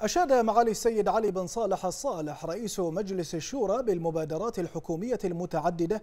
أشاد معالي السيد علي بن صالح الصالح رئيس مجلس الشورى بالمبادرات الحكومية المتعددة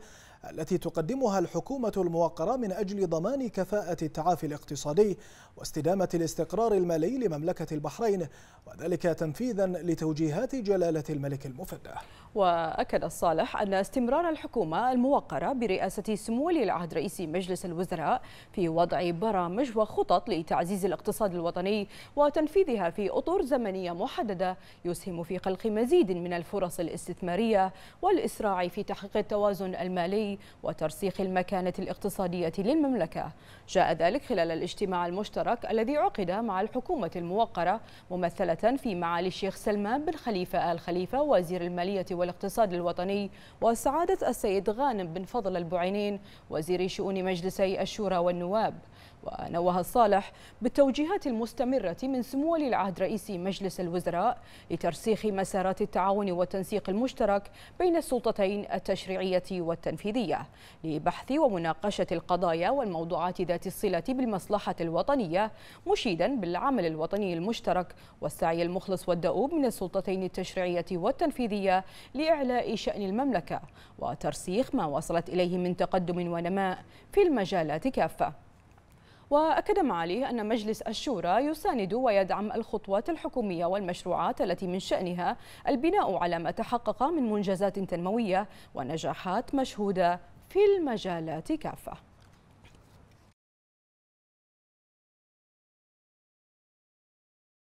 التي تقدمها الحكومة الموقرة من أجل ضمان كفاءة التعافي الاقتصادي واستدامة الاستقرار المالي لمملكة البحرين وذلك تنفيذا لتوجيهات جلالة الملك المفدى وأكد الصالح أن استمرار الحكومة الموقرة برئاسة سمو ولي العهد رئيس مجلس الوزراء في وضع برامج وخطط لتعزيز الاقتصاد الوطني وتنفيذها في أطر زمنية وطنية محددة يسهم في خلق مزيد من الفرص الاستثمارية والإسراع في تحقيق التوازن المالي وترسيخ المكانة الاقتصادية للمملكة جاء ذلك خلال الاجتماع المشترك الذي عقد مع الحكومة الموقرة ممثلة في معالي الشيخ سلمان بن خليفة آل خليفة وزير المالية والاقتصاد الوطني وسعادة السيد غانم بن فضل البعينين وزير شؤون مجلسي الشورى والنواب ونوه الصالح بالتوجيهات المستمرة من سمو ولي العهد رئيس مجلس الوزراء لترسيخ مسارات التعاون والتنسيق المشترك بين السلطتين التشريعية والتنفيذية لبحث ومناقشة القضايا والموضوعات ذات الصلة بالمصلحة الوطنية مشيدا بالعمل الوطني المشترك والسعي المخلص والدؤوب من السلطتين التشريعية والتنفيذية لإعلاء شأن المملكة وترسيخ ما وصلت إليه من تقدم ونماء في المجالات كافة وأكد معاليه أن مجلس الشورى يساند ويدعم الخطوات الحكومية والمشروعات التي من شأنها البناء على ما تحقق من منجزات تنموية ونجاحات مشهودة في المجالات كافة